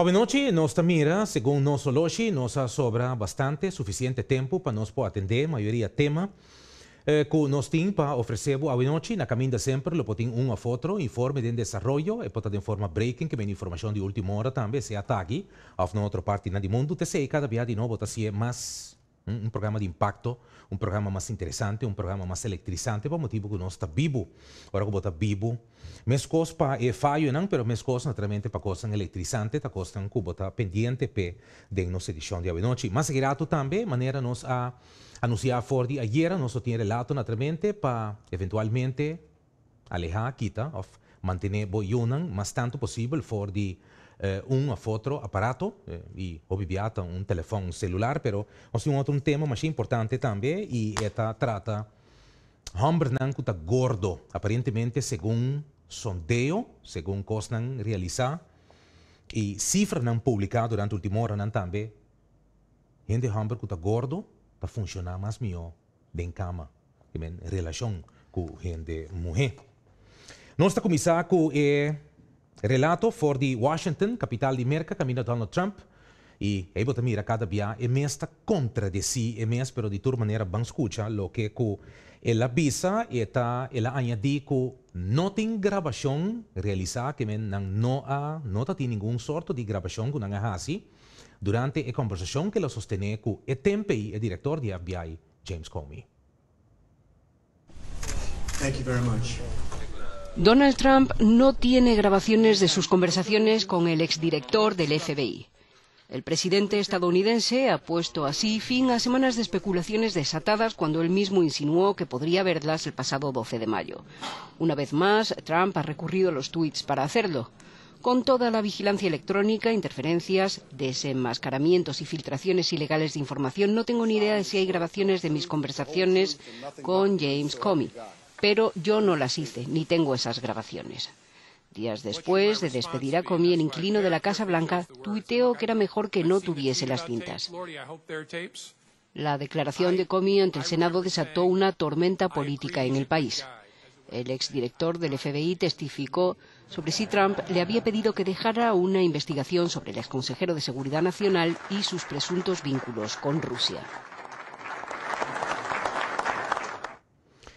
Ovvenoci, nossa mira, segundo nosso loxi, nossa sobra bastante, suficiente tempo para nós poder atender a maioria tema eh, nós temos para oferecer a noite, na caminha sempre, o potinho um a outro, informe de desenvolvimento, e pode ter forma breaking, que vem informação de última hora também, se ataque, a outra parte do mundo, te sei cada dia de novo, tá se é mais... un programa de impacto, un programa más interesante, un programa más electrizante por motivo que no está vivo. Ahora que está vivo, minhas para é pero não, cosa naturalmente para cosas electrizantes, para que está pendiente pe, de nuestra edición de hoje noche. Mas grato también manera nos a anunciar Ford Ford ayer, nos tiene relato naturalmente para eventualmente alejar, quita, mantener boyunan más tanto posible y un otro aparato e obviamente un telefone celular, pero es un otro tema mais importante também e esta trata hombre que está gordo, aparentemente según sondeo, según Cosnan realiza e cifras han publicado durante el último hora también, gente hombre que está gordo está funcionando más mío en cama, en relação con gente mujer. Nós está começar com é eh, relato for de Washington, capital de América, de Donald Trump. E aí você mira cada día emesta mesta contra de si, pero de toda manera bem lo lo que que la avisa e la ela añade que no tem grabación realizada que no no há não sorto de grabación con anahasi durante e conversación que lo sostene cu e tempe e director de FBI James Comey. Thank you very much. Donald Trump no tiene grabaciones de sus conversaciones con el exdirector del FBI. El presidente estadounidense ha puesto así fin a semanas de especulaciones desatadas cuando él mismo insinuó que podría verlas el pasado 12 de mayo. Una vez más, Trump ha recurrido a los tweets para hacerlo. Con toda la vigilancia electrónica, interferencias, desenmascaramientos y filtraciones ilegales de información, no tengo ni idea de si hay grabaciones de mis conversaciones con James Comey pero yo no las hice, ni tengo esas grabaciones. Días después de despedir a Comey, el inquilino de la Casa Blanca tuiteó que era mejor que no tuviese las cintas. La declaración de Comey ante el Senado desató una tormenta política en el país. El exdirector del FBI testificó sobre si Trump le había pedido que dejara una investigación sobre el exconsejero de Seguridad Nacional y sus presuntos vínculos con Rusia.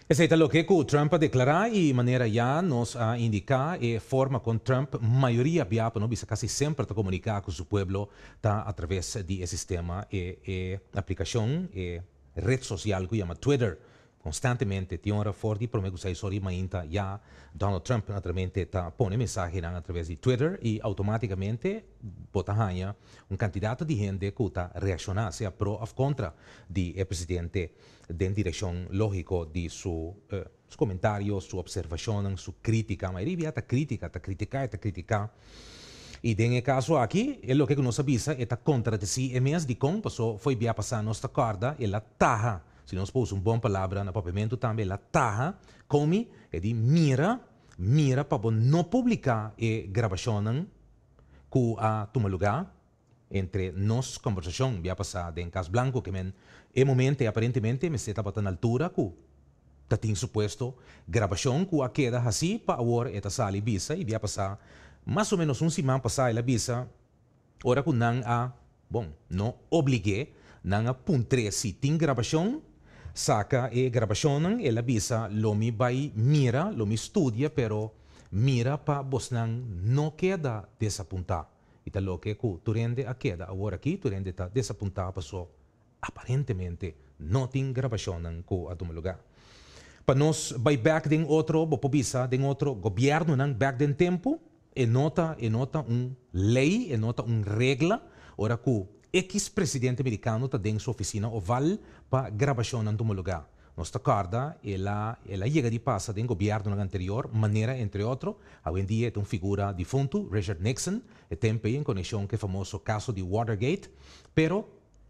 Esse é o que o Trump declara e maneira já nos a indicar e forma com Trump maioria biapa não bisa quase sempre a comunicar com o povo tá através de sistema e, eh, e eh, aplicação e eh, rede social que chama Twitter constantemente ti ora forti per me aí sei sorima inta já Donald Trump naturalmente está pone mensagem né, através de Twitter e automaticamente botahanya um candidato de gente que está reaziona seja pro ou contra de é, presidente in direzione logico de suo eh, su commentario, sua observazione, sua crítica, ma arrivi está crítica está criticare, está criticare. E nel caso aqui, é o que nos avisa, é tá contra de si, é mesmo de como passou, foi via passar nossa corda, ela é taha se puso una buena palabra, palavra el papamento también, la taja, come, e di mira, mira para no publicar e eh, gravação que a toma lugar entre nos conversação via passada en Cas Blanco que en ese momento aparentemente me estaba para altura que está supuesto, supuesto gravação que a queda así para agora sala sali visa y via passar más o menos un semana passar la visa ahora que no a bom não obliguei não a saca e gravação e la visa lomi bai mira, lomi studia, pero mira pa bosnan no queda desapuntar. E tá lo que tu turende a queda agora aqui, turende rende tá desapuntar passou aparentemente não tem gravação com a lugar. Para nós, vai back de outro, visa de outro governo, não back de tempo, enota, enota um lei, enota um regla, ora que ex-presidente americano está dentro de sua oficina oval para gravação em um lugar. Nossa corda, ela, ela llega di passa do governo anterior, maneira, entre outros, hoje em día tem uma figura defunto, Richard Nixon, e tempe em conexão com o famoso caso di Watergate, pero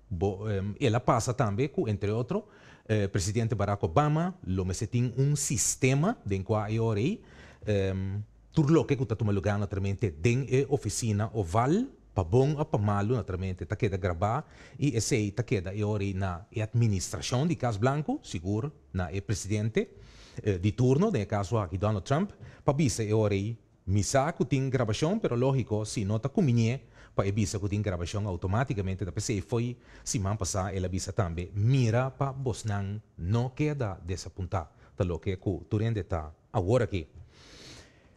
bo, eh, ela passa também, entre outros, eh, presidente Barack Obama, lo me tem um sistema de qua e orei, eh, turlo que está tomando lugar naturalmente, den oficina oval, pabong a pamalo na tramente takeda graba i esei takeda iori na e administrasyon di Cas Blanco, sigur na e presidente eh, di turno, nel caso a Donald Trump, pabisa iori misa kuting grabasyon, pero lógico, si nota kuminye, pa ebisa kuting grabasyon automaticamente da pesei foi, si man pasa ela bisa tambe, mira pa bosnang no queda desapunta, talo que ku turende ta awora ki.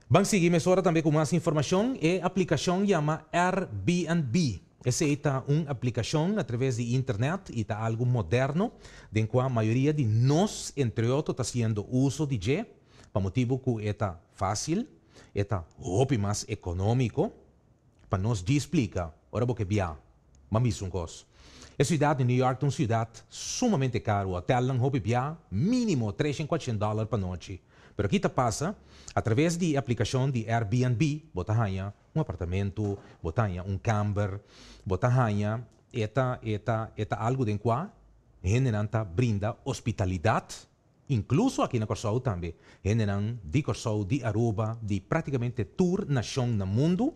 Van seguir-me agora também com mais informação. É aplicação chama Airbnb. Essa é tá uma aplicação através de internet e está algo moderno, de que a maioria de nós, entre outros, está fazendo uso de G, para motivo que é tá fácil, é óbvio tá mais econômico, para nos explica, ora porque via, mas um gosto. A é cidade de New York é uma cidade sumamente cara, o hotel não via, mínimo 400 dólares para noite aqui kita passa através de aplicação de Airbnb, botahanha um apartamento, botahanha um camber, botahanha eta eta eta algo de enqua generanta brinda hospitalidade, incluso aqui na Corsou também. Generan de Corsou, de Aruba, de praticamente tour nação no mundo.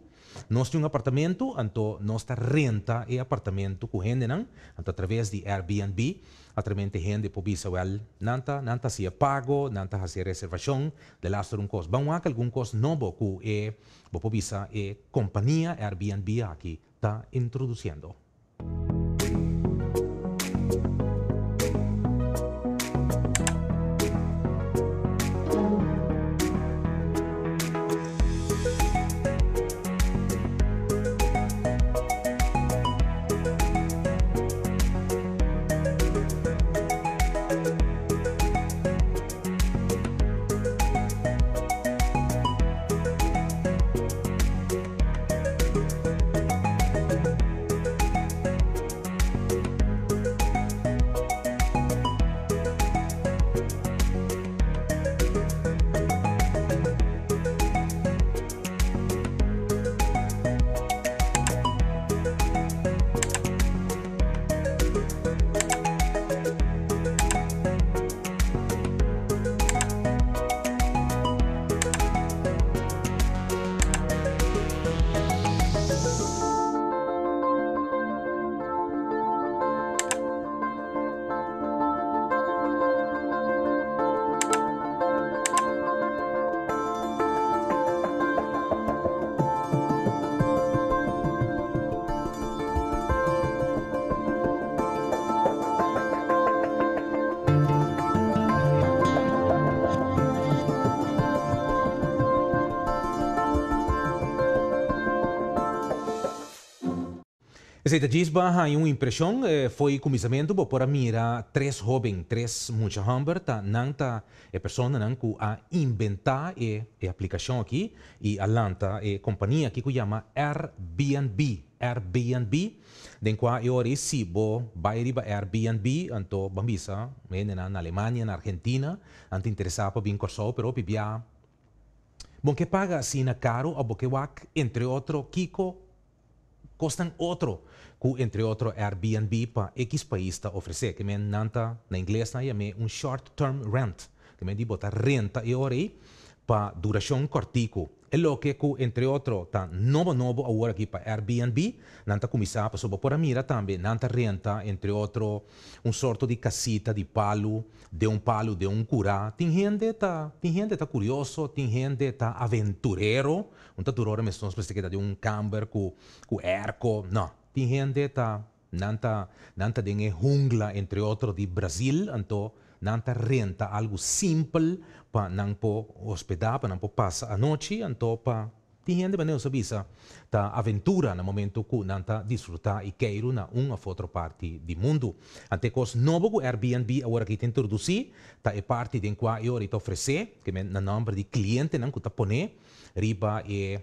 No es un apartamento, no está renta el apartamento que anto a través de Airbnb, a través de gente que puede well, nanta, nanta se pago, nanta se reservación, de lasto un Vamos a ver algún cost nuevo que eh, puede visa, la e Airbnb aquí está introduciendo. Aceita, diz barra em fue impressão, foi começamento para mirar três jovens, três muito humber, nanta é eh, pessoa não a inventar eh, e, e aplicação aqui e alanta e eh, companhia aquí que llama Airbnb, Airbnb, den qua eu recibo ba Airbnb anto bambisa, menena na Alemanha, na Argentina, anto interessava por corso, pero pibia, bon que paga sina caro a boquewac, entre outro Kiko costan outro, que entre otro Airbnb para X país está oferecer, que me nanta na inglesa me um short term rent, que me di botar renta e ora aí para duração cortico. É lo que, entre outros, tá novo novo agora aqui para Airbnb, nanta começar para sobre por a mira também, nanta renta, entre outros, um sorto de casita de palo, de um palo, de um curá. Tem gente tá, tem gente tá curioso, tem gente tá aventureiro, um tatuador me sons parece que tá de um camber com com erco, não. Tem gente tá nanta nanta de jungla, entre outros, de Brasil, então nanta renta algo simples, pa não pode hospedar, para não pode passar a noite, anto para tem gente que não sabe da aventura no momento que nanta está e queiro na uma ou outra parte do mundo. ante que os novo Airbnb agora que te introduzir, tá é parte de qual eu te oferecer, que é na nome de cliente não que tá pone, riba é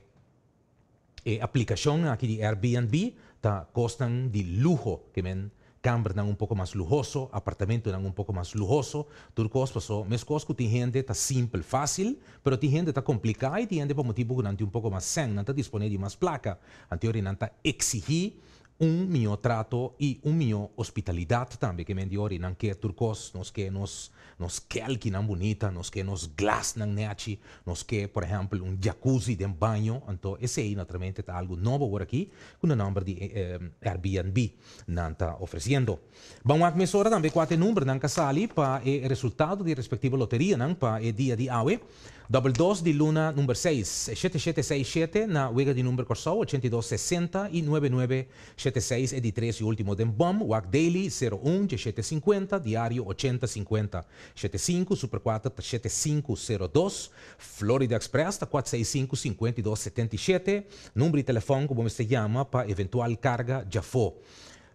e aplicação aqui de Airbnb tá custam de luxo que men eran un poco más lujoso, apartamento un poco más lujoso. turcos pasó, pues, oh, mas coisas que gente simple simple, fácil, pero tiene gente está complicada y tiene gente por motivo que não un poco más sen, não tá más placa. Anterior no está exigir un mio trato y un mio hospitalidad también que me diorin que turcos nos que nos nos que alquinan bonita nos que nos glasnan neachi nos que por ejemplo un jacuzzi de un baño anto ese naturalmente está algo nuevo por aquí con el nombre de eh, Airbnb nanta ofreciendo vamos a comenzar también cuatro números nan sali para el eh, resultado de respectiva lotería nan para el eh, día de hoy Double de Luna número 6 7767 na Wega di número y 8260 e 9976 e 3 y último den bomb Wag Daily 01 750 Diario 8050 75 Super 4 7502 Florida Express 465 5277 de teléfono, come se llama, para eventual carga già fue.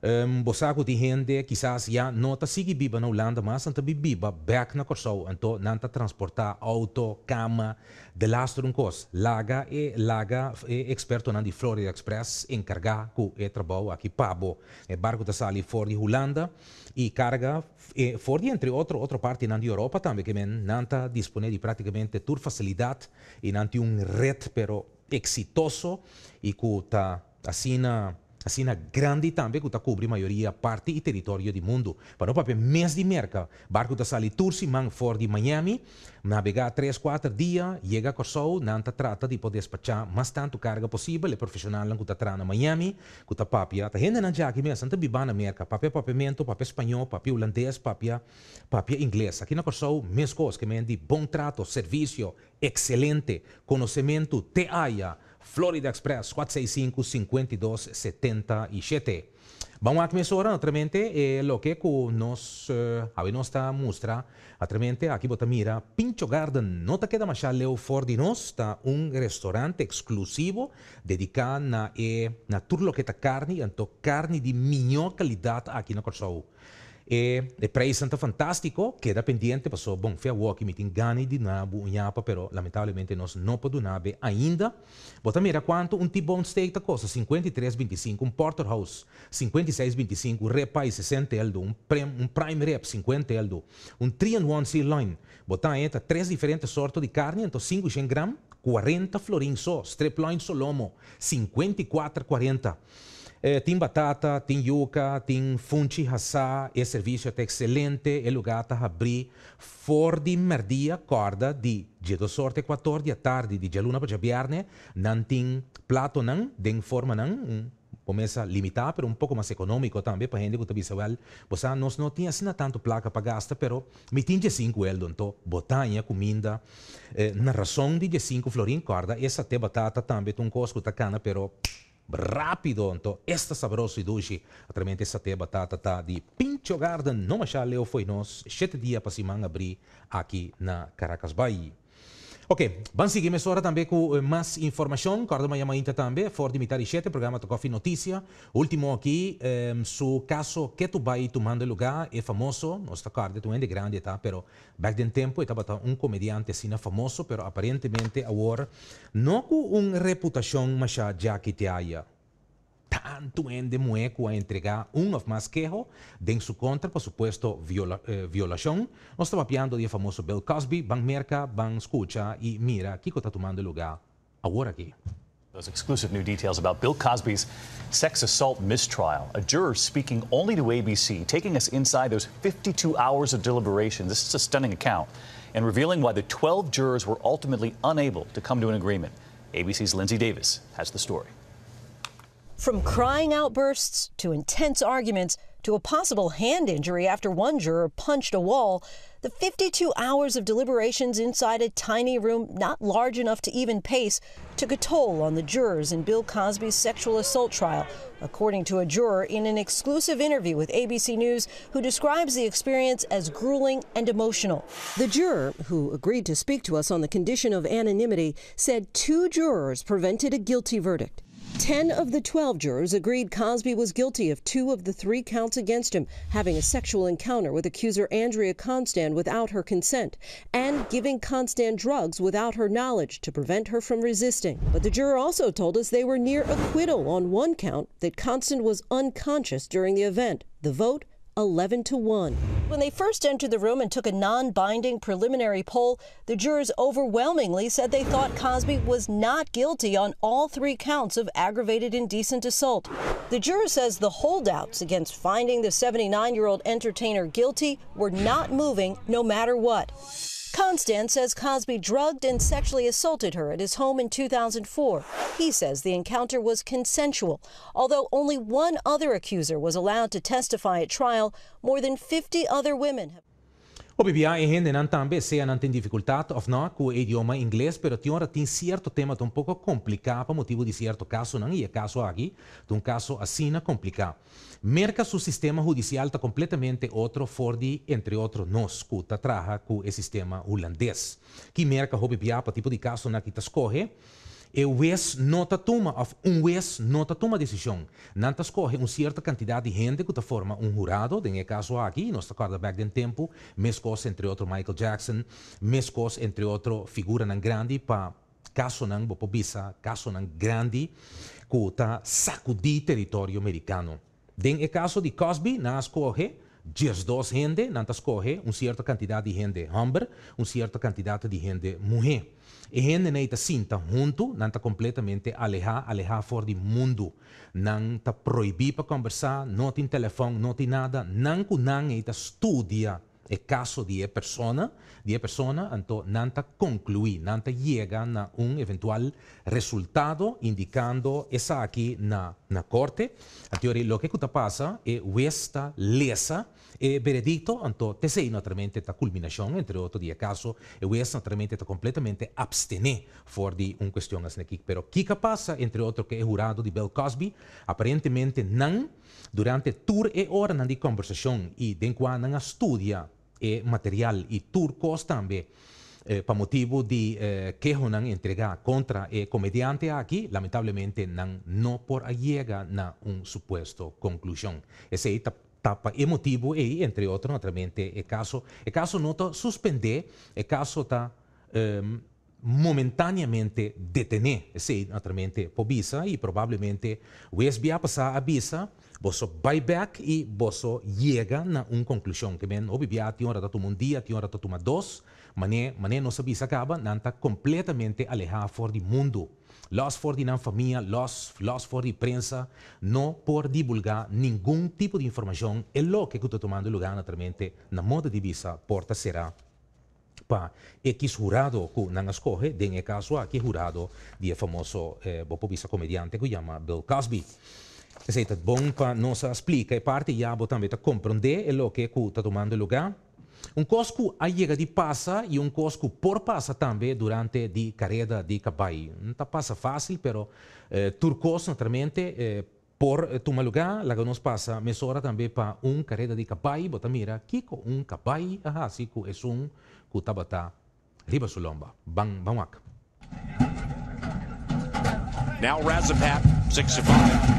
Um, Bosago de gente quizás ya no está sigue viva en Holanda, más viva back na entonces ento nanta transportar auto, cama, de lastro un cos. Laga e laga e experto nandi Florida Express encarga cu e trabajo aquí pabo e barco da sali de Holanda Y e carga e entre otro otro parte di Europa también que men nanta dispone de praticamente tur facilidad, e nanti un red pero exitoso Y e cu ta asina na grande também que cobre a maioria parte e território do mundo. Para o papel mês de merca, barco da sali Turciman fora de Miami, navegar 3, 4 dias, chega a Kosovo, nanta trata de poder despachar mais tanto carga possível, e profissional que está trana Miami, que está papia, está renda na jaque mesmo, santa bibana merca, papel papamento, papel espanhol, papel holandês, papel, papia inglês. Aqui na Corso mesmo coisas que me de bom trato, serviço, excelente, conhecimento, te aia, Florida Express 465-5277. Vamos a comenzar naturalmente eh, lo que nos eh, habíamos esta muestra naturalmente aquí Botamira Pincho Garden no te queda más leo fordinos está un restaurante exclusivo dedicado a eh, natur lo carne tanto carne de mejor calidad aquí en Corsau. e, e Prey Santo Fantastico, che da pendiente passò a bom fiawaki mitingani di nabu Unapa però lamentavelmente nós não podunave ainda. Botami era quanto un T-Bone Steak costa 53,25, un Porterhouse 56,25, um Repai 60 eldo, un, prem, Prime Rep 50 eldo, un 3-in-1 Sea Line. Botai eta três differenti sorti di carne, então 5 gram, 40 florin só, strip line solomo, 54,40. É, tem batata, tem yuca, tem funchi hassá. Esse serviço é excelente. É lugar está abrir for de merdia corda de dia do sorte 14 à tarde de dia luna para dia viernes. Não tem plato não, tem forma não. Um, começa limitar, pero um pouco mais econômico também para gente que está sabe, well, você nós não tinha assim tanto placa para gastar, pero me de 5 el donto, botanha, comida, eh, na razão de 5 florim corda, essa até batata também, um cosco tacana, pero rápido. Então, esta saboroso e doce, através dessa te batata tá de Pincho Garden, no Machaleo, foi nós, sete dias para semana abrir aqui na Caracas, Bahia. Ok, van seguir seguirme hora també información. Eh, más información. también. me llama Inter també, Ford 7, programa de Coffee noticias. Último aquí, em, su caso que tu vai tomando lugar es famoso. No está claro, tu ainda grande, está, Pero back tiempo tiempo un un comediante assim famoso, pero aparentemente ahora no con una reputación más allá que te haya. tanto a entregar of quejo, su contra, por supuesto, viola, eh, violación. piando famoso Bill Cosby, van merca, van escucha mira, Kiko está tomando lugar aqui. Those exclusive new details about Bill Cosby's sex assault mistrial. A juror speaking only to ABC, taking us inside those 52 hours of deliberation. This is a stunning account, and revealing why the 12 jurors were ultimately unable to come to an agreement. ABC's Lindsay Davis has the story. From crying outbursts to intense arguments to a possible hand injury after one juror punched a wall, the 52 hours of deliberations inside a tiny room not large enough to even pace took a toll on the jurors in Bill Cosby's sexual assault trial, according to a juror in an exclusive interview with ABC News who describes the experience as grueling and emotional. The juror, who agreed to speak to us on the condition of anonymity, said two jurors prevented a guilty verdict. Ten of the 12 jurors agreed Cosby was guilty of two of the three counts against him having a sexual encounter with accuser Andrea Constan without her consent and giving Constan drugs without her knowledge to prevent her from resisting. But the juror also told us they were near acquittal on one count that Constan was unconscious during the event. The vote 11 to 1. When they first entered the room and took a non binding preliminary poll, the jurors overwhelmingly said they thought Cosby was not guilty on all three counts of aggravated indecent assault. The juror says the holdouts against finding the 79 year old entertainer guilty were not moving no matter what. Constance says Cosby drugged and sexually assaulted her at his home in 2004. He says the encounter was consensual. Although only one other accuser was allowed to testify at trial, more than 50 other women have. O BBI Renan também ser não tem dificuldade, of não, com o idioma inglês, pero ti agora tem certo tema um pouco complicado, por motivo de certo caso, não é caso aqui, de um caso assim não complicado. Merca su sistema judicial está completamente outro, fordi entre outros, nós, escuta está traja com o sistema holandês. Que merca o BBI para tipo de caso na que está escorre, eu o nota não está um West nota toma decisão. Não está escolhe uma certa quantidade de gente que forma um jurado, nesse caso aqui, nosso quarterback de tempo, mescos entre outro Michael Jackson, mescos entre outro figura não grande para caso não bopobisa, caso não grande, que está sacudir território americano. Den caso de Cosby, não escolhe dias dois gente, nantas escolhe uma certa quantidade de gente homem, uma certa quantidade de gente mulher. Ehen neita sinta junto, não está completamente alejar, alejar fora do mundo. Não está proibir para conversar, não tem telefone, não tem nada. Não que não eita el caso de persona, de persona, anto nanta concluye, nanta llega a un eventual risultato indicando essa qui na, na corte. teoria, lo que pasa è questa lesa e veredicto, anto te sei naturalmente ta culminazione, entre otto di caso, e questa naturalmente ta completamente abstene fuori di un questione sneki. Però chi passa, entre otto che è giurato di Bill Cosby, apparentemente non, durante tour e ora non di conversazione, e den qua non studia Eh, material y turcos también Eh, para motivo de eh, entrega contra el eh, comediante aquí, lamentablemente no por llega a un supuesto conclusión. Ese etapa tapa motivo y entre otros, naturalmente, el caso, el caso no está suspender, el caso está em, momentáneamente detener sí, naturalmente por visa y, probablemente, USBA pasa a visa, você buyback y vosotros llegas a una conclusión. que ven, o tiene hora de tomar un día, tiene hora de tomar dos, mané, mané se visa acaba, nanta completamente alejada for mundo. Los for de familia, los, los de la prensa, no por divulgar ningún tipo de información el lo que está tomando lugar naturalmente na moda de visa porta será pa X jurado que não escoge, den el caso aquí jurado de famoso eh, populista comediante que llama Bill Cosby. Es decir, bon pa nos explica e parte ya bo también ta comprende lo que ku ta tomando lugar. Un cosco a llega de passa e un cosco por passa também durante di carreira di cabai. Non ta passa fácil, pero eh, turcos naturalmente eh, por toma lugar, la que nos pasa mesora también pa un carrera di caballo, botamira mira, kiko un caballo, ajá, sí, es un Kutabata, Bang Now Razapat, 6 to 5.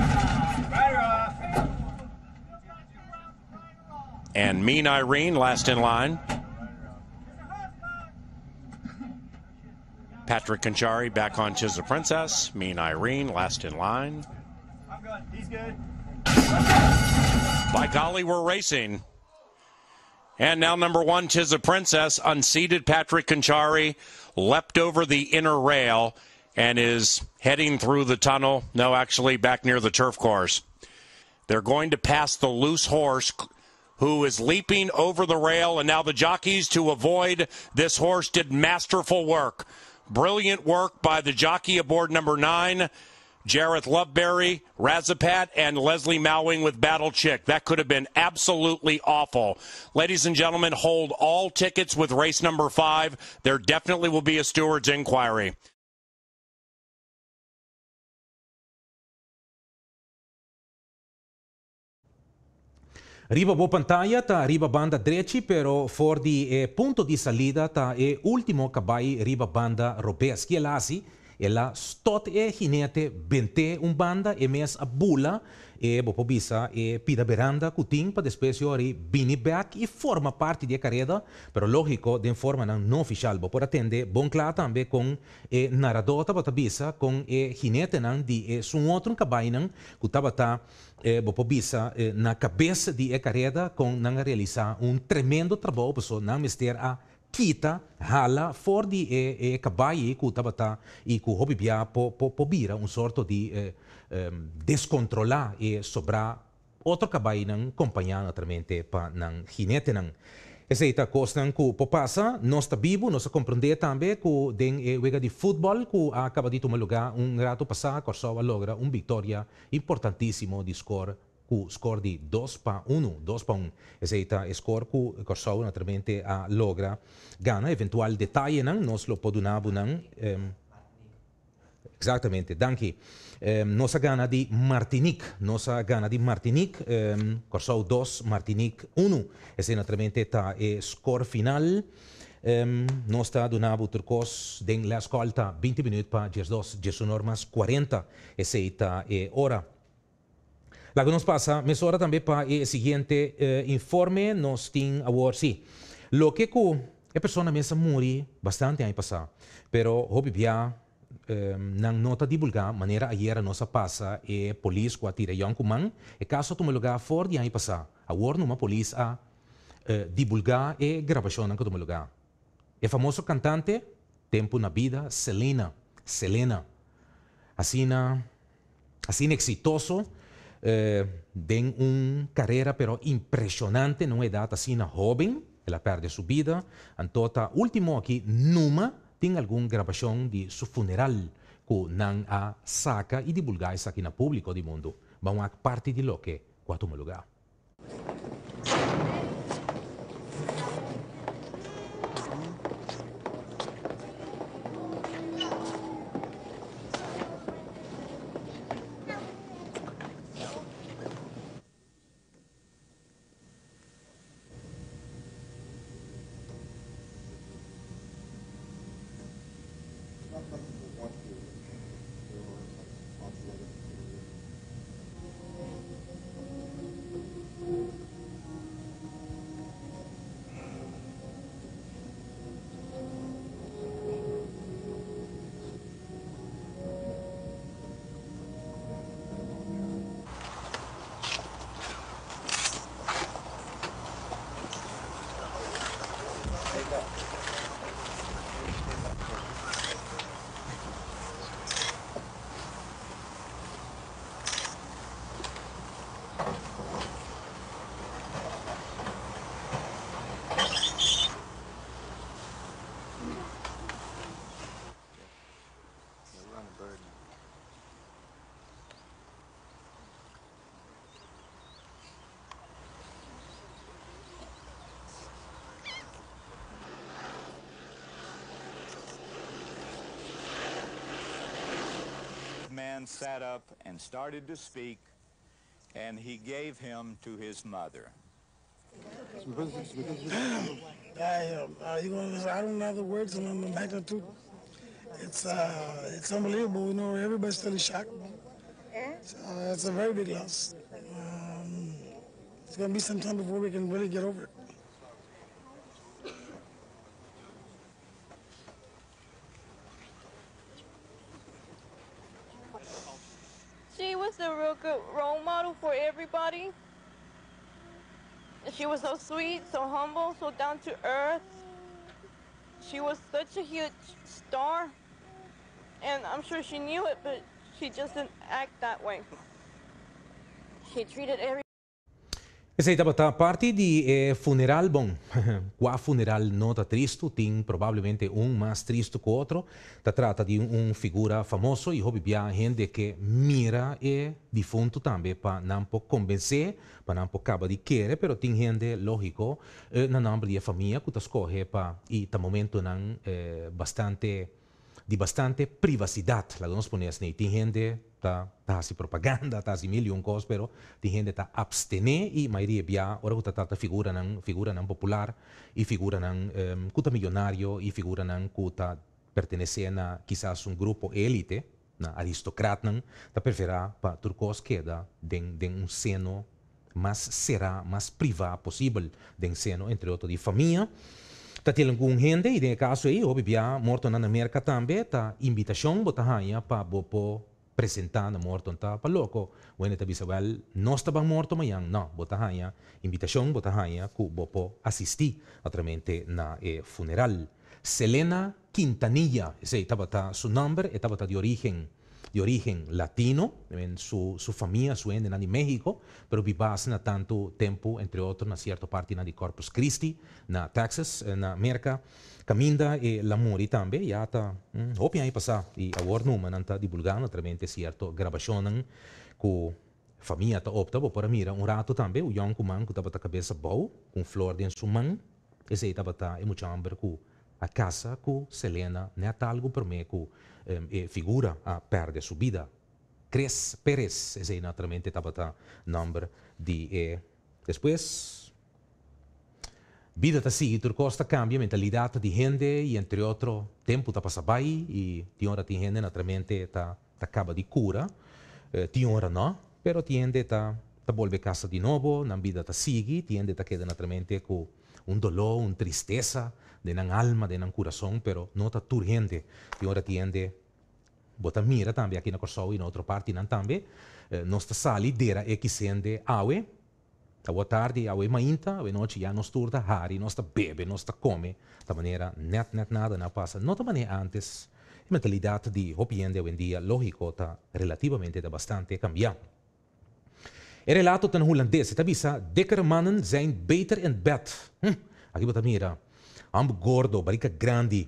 And Mean Irene, last in line. Patrick Kanchari back on Tis the Princess. Mean Irene, last in line. I'm good. He's good. By golly, we're racing. And now number one, Tis a Princess, unseated Patrick Conchari, leapt over the inner rail and is heading through the tunnel. No, actually back near the turf course. They're going to pass the loose horse who is leaping over the rail, and now the jockeys to avoid this horse did masterful work. Brilliant work by the jockey aboard number nine. Jareth Loveberry, Razapat, and Leslie Mowing with Battle Chick. That could have been absolutely awful. Ladies and gentlemen, hold all tickets with race number five. There definitely will be a steward's inquiry. Riva buon pantaglia, ta riva banda 10, però fuori di eh, punto di salita ta è ultimo cabai riva banda Robea Schielasi. Ela stot e hinete bente um banda e mes a bula e bopo bisa e pida beranda cutin pa despecio ori bini back e forma parte de careda, pero lógico de forma não não oficial, bo por atende bon clara também com e naradota batabisa com e hinete nan di e sun outro cabainan cutabata eh, Bopobisa eh, na cabeça de Ecareda com não realizar um tremendo trabalho, pessoal, não mister a kita hala fordi e, e kabai iku tabata iku hobi bia po, po, po bira un sorto di eh, um, ehm, descontrola e sobra otro kabai nang kompanyan naturalmente pa nang hinete e essa ita costa ku popasa nos ta bibu nos comprende tambe ku den e wega di football ku acaba di tomar lugar un rato passar Korsova logra un vittoria importantissimo di score ku skordi dospa unu, dospa un ezejta iskorku korsaw naturalmente a logra gana eventual detaje nan noslo podunabu nan um, ehm, Esattamente, danki. Um, ehm, nosa gana di Martinique, nosa gana di Martinique, um, ehm, corso dos Martinique 1, e se naturalmente ta e score final, um, nostra donabu turcos den le ascolta 20 minuti pa 10 2, 10 normas 40, e se ta e ora. Lo que nos pasa, me sobra también para el siguiente eh, informe, nos tiene ahora sí. Lo que cu, la persona me se muri bastante año pasado, pero hoy oh, ya eh, nang nota divulga maneira ayer nossa passa e polis com a tira yon kuman e caso tu lugar for di ai passa a war numa polis a eh, divulgar e gravação nang tu lugar e famoso cantante tempo na vida Selena Selena assim na assim exitoso eh, una carriera però impressionante, non è data assim a Robin, perde sua vida. Então, tá, ultimo aqui, Numa, tem alcune gravação di suo funeral que não a saca e divulga isso aqui no público do mundo. Vamos a parte de lo que, quanto lugar. sat up and started to speak, and he gave him to his mother. I, uh, you know, I don't have the words on the magnitude. It's uh, it's unbelievable. You know, everybody's still shocked. Eh? It's, uh, it's a very big loss. Um, it's going to be some time before we can really get over it. everybody. She was so sweet, so humble, so down to earth. She was such a huge star. And I'm sure she knew it, but she just didn't act that way. She treated every Zdaj, pa partida é funeral, bom, qual funeral não está triste, tem provavelmente um mais triste que o outro. Tá trata de um, figura famoso e houve a gente che mira e defunto também para não per non não acaba de querer, mas tem gente, lógico, eh, non nome famiglia, che que escolhe para, e tá momento não, eh, bastante, de bastante privacidade, lá vamos poner assim, gente a si propaganda, tasi miljonkos, pero ti gente ta abstene i maioria bia, ora tá tata figura nan, figura nan popular, e figura nan um, kuta milionario, e figura nan kuta pertenece na quizás um grupo elite, na aristocrata nan, tá prefera pa turcos queda den, den um seno mas será mais privado possível den seno, entre outros, de família, tá tendo algum gente, e nesse caso aí óbvio morto na América também tá invitação botar para bopo presentando morto loco, paloco wene este tabi well, no estaban muerto mañana, no botahaya invitación botahaya ku bopo asistí atramente na eh, funeral Selena Quintanilla ese estaba su nombre estaba de origen de origen latino, en su, su familia suena en México, pero vivía hace tanto tiempo, entre otros, en cierta parte de Corpus Christi, en Texas, en eh, América, caminda y eh, la muri también, ya está, hum, mm, ahí aí y e no me mas está divulgando, cierto, é certo, gravação com família opta, para mira, un rato también un Yonko Man, que estaba con la cabeza con flor en su mano, y se estaba en eh, la muito a casa ku Selena ne at algo për me figura a perde su vida. Cres Pérez es en atramente tabata number di e. Después, vida así, Turcosta cambia mentalidad de gente e, entre otro tiempo ta pasabai y tiora ti gente atramente ta ta acaba di cura, eh, tiora no, pero tiende ta ta volve casa di nuovo, nan vida ta sigi, tiende ta queda atramente un dolor, una tristeza, de un alma, de un corazón, pero no está urgente. Y ahora tiende bota mira también aquí en Corso y en otra parte también, também eh, nós está sali es e que sende awe a tarde awe mainta awe noche ya no turda hari nos bebe nos come da maneira net net nada não pasa, não da antes la mentalidad de hopiende hoy en día, lógico está relativamente está bastante cambiando relato er aan een Hollandese tabisa, dikker mannen zijn beter in bed. Hm, aquí está mira. Amb gordo, barica grande.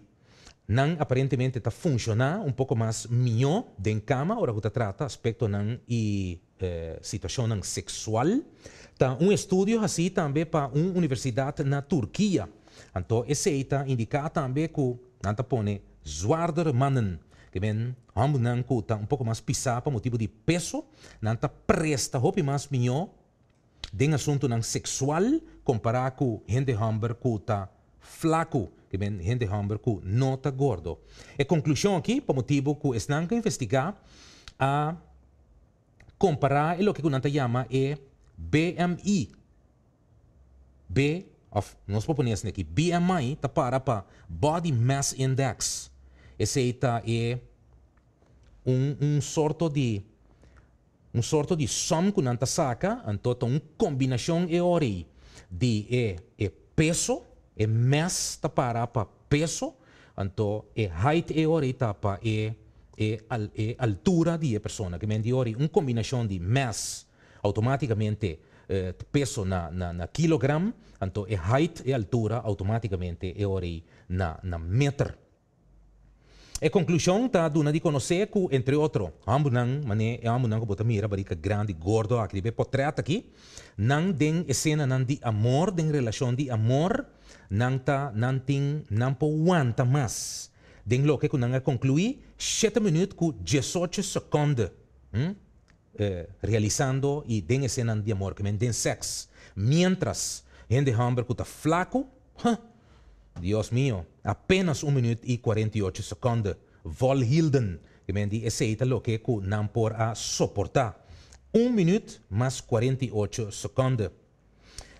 Nan aparentemente está funcionando un poco más mío de en cama, ahora que trata aspecto nan y eh, situación nan sexual. Está un estudio así también pa un universidad na Turquía. anto eseita indica también ku que, nanta pone, zwaarder mannen que men hambu nan kuta um pouco mais pisapa motivo de peso nan ta presta hopi mais minho den assunto nan sexual comparar com gente hamber kuta flaco que men gente hamber ku nota gordo e conclusão aqui por motivo ku esnan que investigar a comparar o que kunanta chama é BMI B of nós proponemos aqui BMI tá para pa body mass index esse aí tá é un, un sorto di un sorto di som con antasaka, antoto un combinazione e ori di e, e peso, e mes tapara pa peso, anto e height e ori tapa e, e, al, e altura di e persona, che quindi ori un combinazione di mass automaticamente eh, peso na, na, na kilogram, anto e height e altura automaticamente e ori na, na metro. A conclusão está dona de conhecer que, entre outros, ambos não, mané, ambos não que bota mira, barica grande, gordo, aquele bem potreta aqui, não tem escena não de amor, tem relação de amor, não tá, não tem, não aguenta mais. Tem lo que não conclui, 7 minutos com 18 segundos, hum? eh, realizando e tem escena de amor, que tem sexo. Mientras, gente ambos está flaco, huh? Dios mío, apenas 1 minuto e 48 segundos. Volhilden, que me di esse es que não por a suportar. Un minuto mais 48 segundos.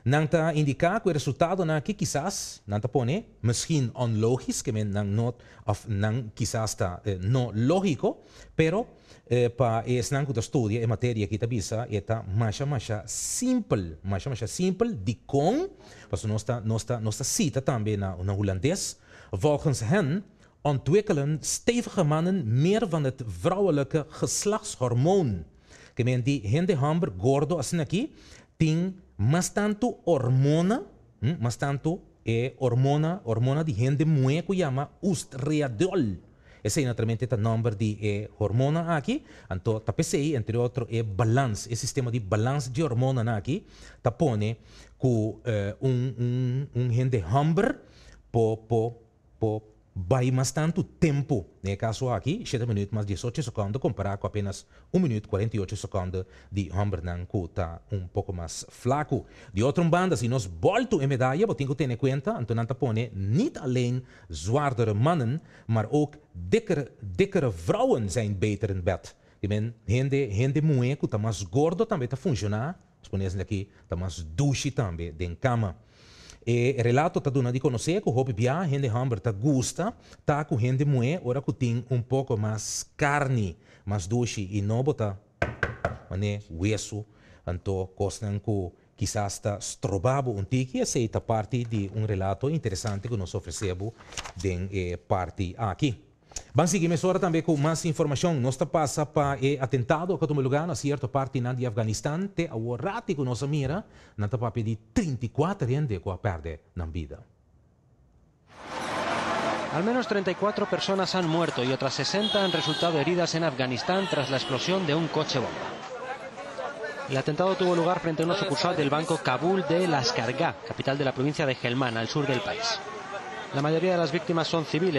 Nang ta que resultado na que quizás, nang ta pone, misschien onlogisch, que men nang not, of nang quizás ta eh, no lógico, pero eh, pa es nang kuta studia e materia kita bisa eta masha masha simple, masha masha simple, dikong, paso nosta, nosta, nosta cita tambe na, na Hollandes, volgens hen ontwikkelen stevige mannen meer van het vrouwelijke geslachtshormoon. Que men die hende hamber gordo asnaki, ting Mas tanto hormona, hum, mas tanto é hormona, hormona de gente que chama ustriadol. Esse é naturalmente o número de eh, hormona aqui. Então, tá PCI, entre outros, é eh, balance, é sistema de balance de hormona aqui. Tá pone com uh, um, um, um gente humber, po, po, po, vai mais tanto tempo. Nesse caso aqui, 7 minutos mais 18 segundos, comparado com apenas 1 minuto 48 segundos de Juan que está um pouco mais flaco. De outra banda, se nós voltamos em medalha, temos que ter em conta, põe, não apenas niet alleen zwaardere mannen, mas também dikkere, vrouwen são better in bed. Ik ben, gente hende mueco, está mais gordo, também está funcionando. Os aqui, está mais douche também, de cama. E relato tá dona de conhecer que o hobby bia, gente hamburger tá gosta, tá com gente moe, ora que tem um pouco mais carne, mais doce e não botar, mané, hueso, então costan com quizás tá estrobado um tiki, essa é a parte de um relato interessante que nós oferecemos de eh, parte aqui. a seguirme ahora también con más información. Nos pasa para el eh, atentado que tomó lugar en cierta parte de Afganistán. Te awarrate no se mira. Nos está para pedir 34 gente que perde na vida. Al menos 34 personas han muerto y otras 60 han resultado heridas en Afganistán tras la explosión de un coche bomba. El atentado tuvo lugar frente a una sucursal del banco Kabul de Laskargah, capital de la provincia de Helmand, al sur del país. La mayoría de las víctimas son civiles.